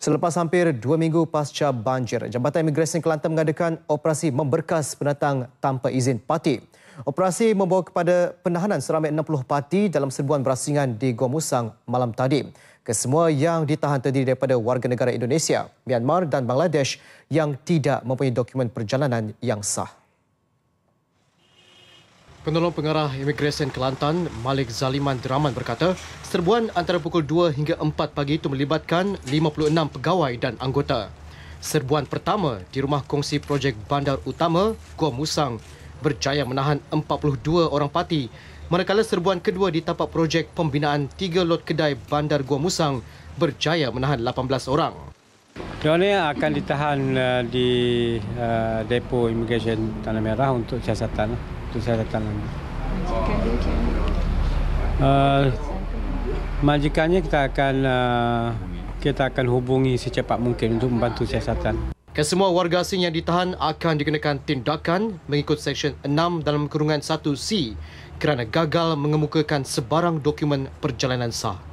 Selepas hampir dua minggu pasca banjir, Jabatan Imigresen Kelantan mengadakan operasi memberkas pendatang tanpa izin parti. Operasi membawa kepada penahanan seramai 60 parti dalam serbuan berasingan di Gomusang malam tadi. Kesemua yang ditahan terdiri daripada warga negara Indonesia, Myanmar dan Bangladesh yang tidak mempunyai dokumen perjalanan yang sah. Penolong Pengarah Imigresen Kelantan, Malik Zaliman Draman berkata, serbuan antara pukul 2 hingga 4 pagi itu melibatkan 56 pegawai dan anggota. Serbuan pertama di rumah kongsi projek bandar utama Gua Musang berjaya menahan 42 orang parti manakala serbuan kedua di tapak projek pembinaan tiga lot kedai bandar Gua Musang berjaya menahan 18 orang. Mereka akan ditahan eh, di uh, depo imigresen Tanah Merah untuk siasatan. Uh waktu saya datang lagi. Uh, majikannya kita akan uh, kita akan hubungi secepat mungkin untuk membantu siasatan. Kesemua warga asing yang ditahan akan dikenakan tindakan mengikut Seksyen 6 dalam kurungan 1C kerana gagal mengemukakan sebarang dokumen perjalanan sah.